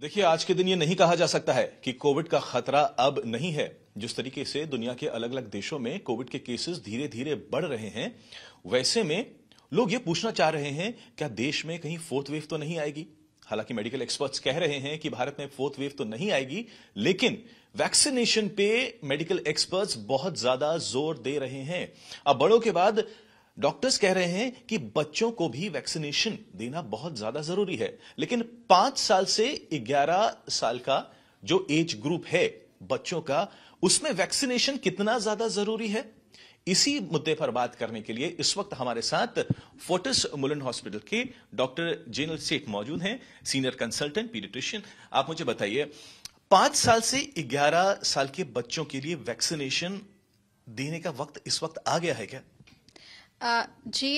देखिए आज के दिन ये नहीं कहा जा सकता है कि कोविड का खतरा अब नहीं है जिस तरीके से दुनिया के अलग अलग देशों में कोविड के केसेस धीरे धीरे बढ़ रहे हैं वैसे में लोग ये पूछना चाह रहे हैं क्या देश में कहीं फोर्थ वेव तो नहीं आएगी हालांकि मेडिकल एक्सपर्ट्स कह रहे हैं कि भारत में फोर्थ वेव तो नहीं आएगी लेकिन वैक्सीनेशन पे मेडिकल एक्सपर्ट्स बहुत ज्यादा जोर दे रहे हैं अब बड़ों के बाद डॉक्टर्स कह रहे हैं कि बच्चों को भी वैक्सीनेशन देना बहुत ज्यादा जरूरी है लेकिन पांच साल से ग्यारह साल का जो एज ग्रुप है बच्चों का उसमें वैक्सीनेशन कितना ज्यादा जरूरी है इसी मुद्दे पर बात करने के लिए इस वक्त हमारे साथ फोर्टिस मुलन हॉस्पिटल के डॉक्टर जेनल सेठ मौजूद हैं सीनियर कंसल्टेंट पीडिट्रिशियन आप मुझे बताइए पांच साल से ग्यारह साल के बच्चों के लिए वैक्सीनेशन देने का वक्त इस वक्त आ गया है क्या जी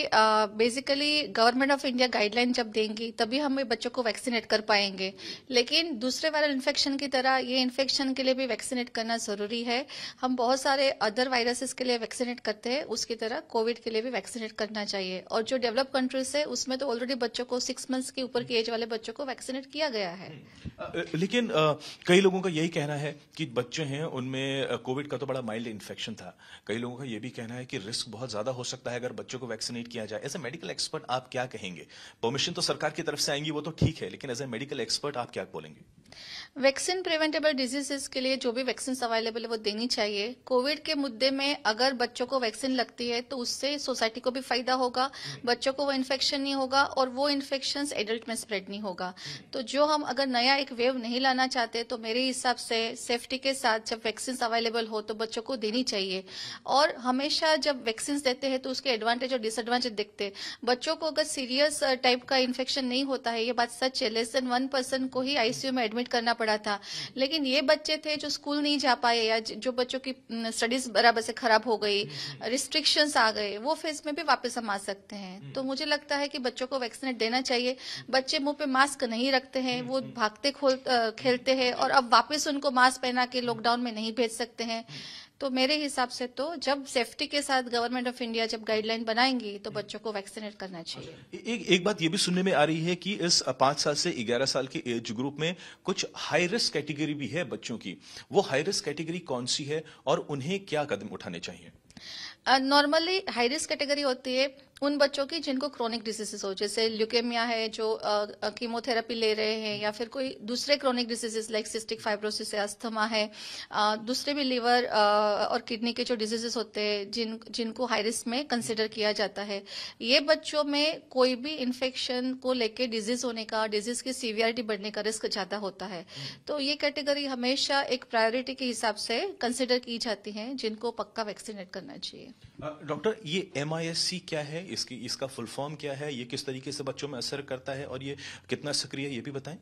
basically government of India guideline जब देंगी तभी हम बच्चों को वैक्सीनेट कर पाएंगे लेकिन दूसरे वायरल इन्फेक्शन की तरह ये इन्फेक्शन के लिए भी वैक्सीनेट करना ज़रूरी है हम बहुत सारे अदर वायरसेस के लिए वैक्सीनेट करते हैं उसकी तरह कोविड के लिए भी वैक्सीनेट करना चाहिए और जो डेवलप कंट्रीज है उसमें तो ऑलरेडी बच्चों को सिक्स मंथ्स के ऊपर की एज वाले बच्चों को वैक्सीनेट किया गया है लेकिन कई लोगों का यही कहना है कि बच्चे हैं उनमें कोविड का तो बड़ा माइल्ड इन्फेक्शन था कई लोगों का ये भी कहना है कि रिस्क बहुत ज़्यादा हो सकता है अगर अगर बच्चों को वैक्सीनेट किया जाए एज ए मेडिकल एक्सपर्ट आप क्या कहेंगे परमिशन तो सरकार की तरफ से आएंगी वो तो ठीक है लेकिन एज ए मेडिकल एक्सपर्ट आप क्या बोलेंगे वैक्सीन प्रिवेंटेबल डिजीजेस के लिए जो भी वैक्सीन अवेलेबल है वो देनी चाहिए कोविड के मुद्दे में अगर बच्चों को वैक्सीन लगती है तो उससे सोसाइटी को भी फायदा होगा हम्म। बच्चों को वो इन्फेक्शन नहीं होगा और वो इन्फेक्शन एडल्ट में स्प्रेड नहीं होगा हम्म। तो जो हम अगर नया एक वेव नहीं लाना चाहते तो मेरे हिसाब से सेफ्टी के साथ जब वैक्सीन अवेलेबल हो तो बच्चों को देनी चाहिए और हमेशा जब वैक्सीन देते हैं तो उसके एडवांटेज और डिसएडवांटेज देखते बच्चों को अगर सीरियस टाइप का इन्फेक्शन नहीं होता है ये बात सच है लेस देन वन पर्सन को ही आईसीयू में एडमिट एडमिट करना पड़ा था लेकिन ये बच्चे थे जो स्कूल नहीं जा पाए या जो बच्चों की स्टडीज बराबर से खराब हो गई रिस्ट्रिक्शंस आ गए वो फेज में भी वापस हम आ सकते हैं हम्म। तो मुझे लगता है कि बच्चों को वैक्सीनेट देना चाहिए बच्चे मुंह पे मास्क नहीं रखते हैं वो हम्म। भागते खेलते हैं और अब वापस उनको मास्क पहना के लॉकडाउन में नहीं भेज सकते हैं हम्म। तो मेरे हिसाब से तो जब सेफ्टी के साथ गवर्नमेंट ऑफ इंडिया जब गाइडलाइन बनाएंगी तो बच्चों को वैक्सीनेट करना चाहिए अच्छा। एक एक बात ये भी सुनने में आ रही है कि इस पांच साल से ग्यारह साल के एज ग्रुप में कुछ हाई रिस्क कैटेगरी भी है बच्चों की वो हाई रिस्क कैटेगरी कौन सी है और उन्हें क्या कदम उठाने चाहिए नॉर्मली हाई रिस्क कैटेगरी होती है उन बच्चों की जिनको क्रोनिक डिजीजेस हो जैसे ल्यूकेमिया है जो कीमोथेरेपी ले रहे हैं या फिर कोई दूसरे chronic diseases like cystic fibrosis है अस्थमा है दूसरे भी लीवर और किडनी के जो डिजीजेस होते हैं जिन जिनको हाई रिस्क में कंसिडर किया जाता है ये बच्चों में कोई भी इन्फेक्शन को लेकर डिजीज होने का डिजीज की सीवियरिटी बढ़ने का रिस्क ज़्यादा होता है हम्म। तो ये कैटेगरी हमेशा एक प्रायोरिटी के हिसाब से कंसिडर की जाती है जिनको पक्का वैक्सीनेट करना चाहिए डॉक्टर ये एम क्या है इसकी इसका फुल फॉर्म क्या है ये किस तरीके से बच्चों में असर करता है और ये कितना सक्रिय है ये भी बताएं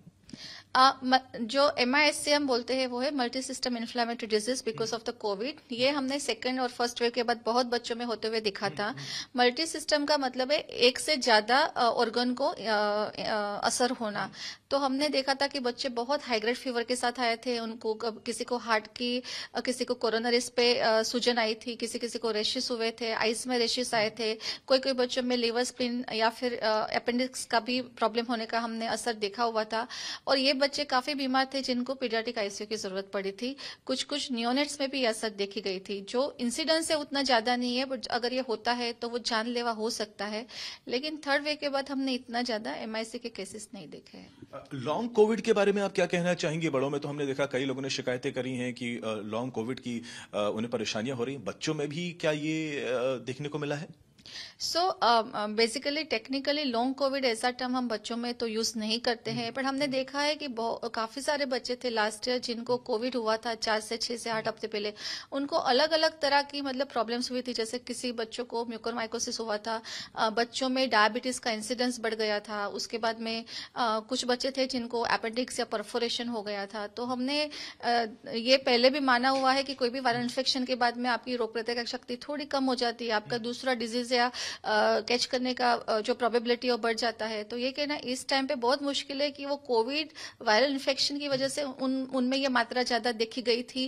जो एम आई एस सी हम बोलते हैं वो है multi system inflammatory disease because of the COVID ये हमने सेकेंड और फर्स्ट वेव के बाद बहुत बच्चों में होते हुए दिखा था मल्टी सिस्टम का मतलब है एक से ज्यादा ऑर्गन को असर होना तो हमने देखा था कि बच्चे बहुत हाईग्रेड फीवर के साथ आए थे उनको किसी को हार्ट की किसी को कोरोनरिस पे सूजन आई थी किसी किसी को रेशिस हुए थे आइस में रेशिस आए थे कोई कोई बच्चों में लिवर स्प्लिन या फिर अपेंडिक्स का भी प्रॉब्लम होने का हमने असर देखा हुआ था और ये बच्चे काफी बीमार थे जिनको पीडियाटिक आईसीयू की जरूरत पड़ी थी कुछ कुछ न्योनेट्स में भी असर देखी गई थी जो इंसिडेंस से उतना ज्यादा नहीं है बट अगर ये होता है तो वो जानलेवा हो सकता है लेकिन थर्ड वे के बाद हमने इतना ज्यादा एमआईसी के केसेस नहीं देखे हैं लॉन्ग कोविड के बारे में आप क्या कहना चाहेंगे बड़ों में तो हमने देखा कई लोगों ने शिकायतें करी हैं कि लॉन्ग कोविड की उन्हें परेशानियां हो रही बच्चों में भी क्या ये देखने को मिला है so basically technically long COVID ऐसा टर्म हम बच्चों में तो यूज नहीं करते हैं बट हम्म। हमने देखा है कि काफी सारे बच्चे थे लास्ट ईयर जिनको कोविड हुआ था चार से छह से आठ हम्म। हफ्ते पहले उनको अलग अलग तरह की मतलब प्रॉब्लम्स हुई थी जैसे किसी बच्चों को म्यूक्रोमाइकोसिस हुआ था बच्चों में डायबिटीज का इंसिडेंस बढ़ गया था उसके बाद में कुछ बच्चे थे जिनको अपेंडिक्स या परफोरेशन हो गया था तो हमने ये पहले भी माना हुआ है कि कोई भी वायरल इन्फेक्शन हम्म। के बाद में आपकी रोग प्रतिरोधक शक्ति थोड़ी कम हो जाती है आपका दूसरा डिजीज या कैच करने का जो प्रोबेबिलिटी है बढ़ जाता है तो ये कहना इस टाइम पे बहुत मुश्किल है कि वो कोविड वायरल इन्फेक्शन की वजह से उन उनमें ये मात्रा ज़्यादा देखी गई थी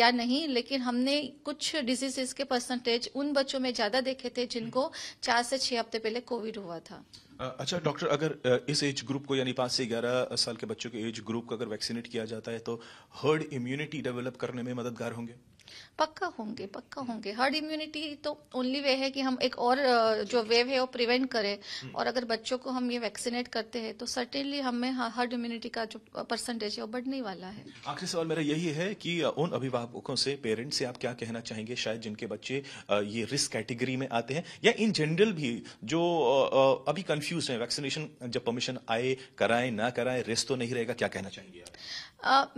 या नहीं लेकिन हमने कुछ डिजीजेस के परसेंटेज उन बच्चों में ज़्यादा देखे थे जिनको चार से छह हफ्ते पहले कोविड हुआ था अच्छा डॉक्टर अगर इस एज ग्रुप को यानी पांच से ग्यारह साल के बच्चों के एज ग्रुप को अगर वैक्सीनेट किया जाता है तो हर्ड इम्यूनिटी डेवलप करने में मददगार होंगे पक्का होंगे पक्का होंगे हर्ड इम्यूनिटी तो ओनली वे है कि हम एक और जो वेव है वो प्रिवेंट करें हम्म। और अगर बच्चों को हम ये वैक्सीनेट करते हैं तो सर्टेनली हमें हर्ड हाँ, इम्यूनिटी का जो परसेंटेज है वो बढ़ने वाला है आखिरी सवाल मेरा यही है कि उन अभिभावकों से पेरेंट्स से आप क्या कहना चाहेंगे शायद जिनके बच्चे ये रिस्क कैटेगरी में आते हैं या इन जनरल भी जो अभी कंफ्यूज है वैक्सीनेशन जब परमिशन आए कराए ना कराए रिस्क तो नहीं रहेगा क्या कहना चाहेंगे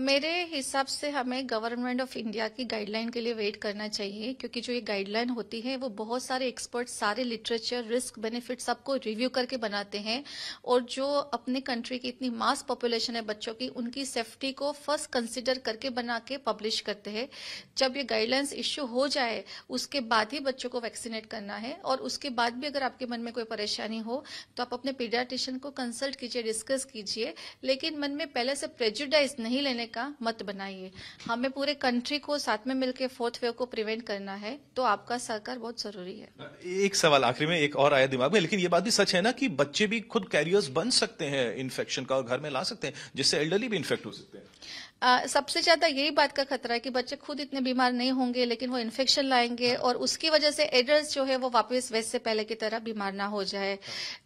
मेरे हिसाब से हमें गवर्नमेंट ऑफ इंडिया की गाइडलाइन गाइडलाइन के लिए वेट करना चाहिए क्योंकि जो ये गाइडलाइन होती है वो बहुत सारे एक्सपर्ट सारे लिटरेचर रिस्क बेनिफिट सबको रिव्यू करके बनाते हैं और जो अपने कंट्री की इतनी मास पॉपुलेशन है बच्चों की उनकी सेफ्टी को फर्स्ट कंसिडर करके बना के पब्लिश करते हैं जब ये गाइडलाइंस इश्यू हो जाए उसके बाद ही बच्चों को वैक्सीनेट करना है और उसके बाद भी अगर आपके मन में कोई परेशानी हो तो आप अपने पीडियाटिशियन को कंसल्ट कीजिए डिस्कस कीजिए लेकिन मन में पहले से प्रेजुडाइज नहीं लेने का मत बनाइए हमें पूरे कंट्री को साथ में मिल के फोर्थ वेव को प्रिवेंट करना है तो आपका सरकार बहुत जरूरी है एक सवाल आखिरी में एक और आया दिमाग में लेकिन ये बात भी सच है ना कि बच्चे भी खुद कैरियर्स बन सकते हैं इन्फेक्शन का और घर में ला सकते हैं जिससे एल्डरली भी इन्फेक्ट हो सकते हैं आ, सबसे ज्यादा यही बात का खतरा है कि बच्चे खुद इतने बीमार नहीं होंगे लेकिन वो इन्फेक्शन लाएंगे हाँ। और उसकी वजह से एडल्ट जो है वो वापस वैसे पहले की तरह बीमार ना हो जाए हाँ।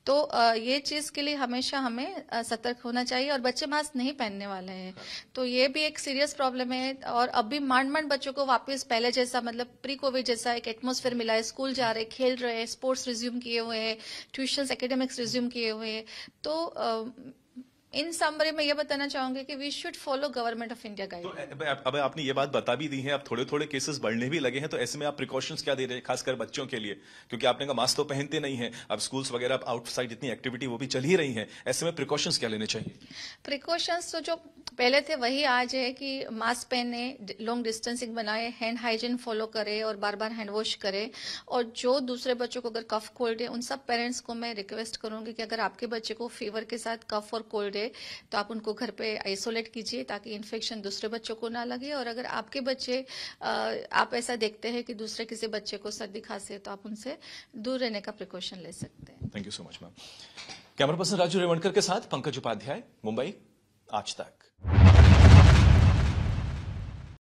तो आ, ये चीज के लिए हमेशा हमें सतर्क होना चाहिए और बच्चे मास्क नहीं पहनने वाले हैं हाँ। तो ये भी एक सीरियस प्रॉब्लम है और अब भी मांड मांड बच्चों को वापस पहले जैसा मतलब प्री कोविड जैसा एक एटमोसफेयर मिला है स्कूल जा रहे खेल रहे स्पोर्ट्स रिज्यूम किए हुए हैं ट्यूशन एकेडमिक्स रिज्यूम किए हुए हैं तो इन समरी में यह बताना चाहूंगी कि we should follow government of India guide अब आपने ये बात बता भी दी है अब थोड़े थोड़े केसेस बढ़ने भी लगे हैं तो ऐसे में आप प्रिकॉशंस क्या दे रहे हैं खासकर बच्चों के लिए क्योंकि आपने कहा मास्क तो पहनते नहीं है अब स्कूल्स वगैरह आउटसाइड इतनी एक्टिविटी वो भी चल ही रही है ऐसे में प्रिकॉशंस क्या लेने चाहिए प्रिकॉशंस तो जो पहले थे वही आज है कि मास्क पहने लॉन्ग डिस्टेंसिंग बनाए हैंड हाइजीन फॉलो करे और बार बार हैंड वॉश करे और जो दूसरे बच्चों को अगर कफ कोल्ड है उन सब पेरेंट्स को मैं रिक्वेस्ट करूंगी कि अगर आपके बच्चे को फीवर के साथ कफ और कोल्ड है तो आप उनको घर पे आइसोलेट कीजिए ताकि इन्फेक्शन दूसरे बच्चों को ना लगे और अगर आपके बच्चे आप ऐसा देखते हैं कि दूसरे किसी बच्चे को सर्दी खांसी है तो आप उनसे दूर रहने का प्रिकॉशन ले सकते हैं thank you so much ma'am camera person Raju Revankar के साथ पंकज उपाध्याय मुंबई आज तक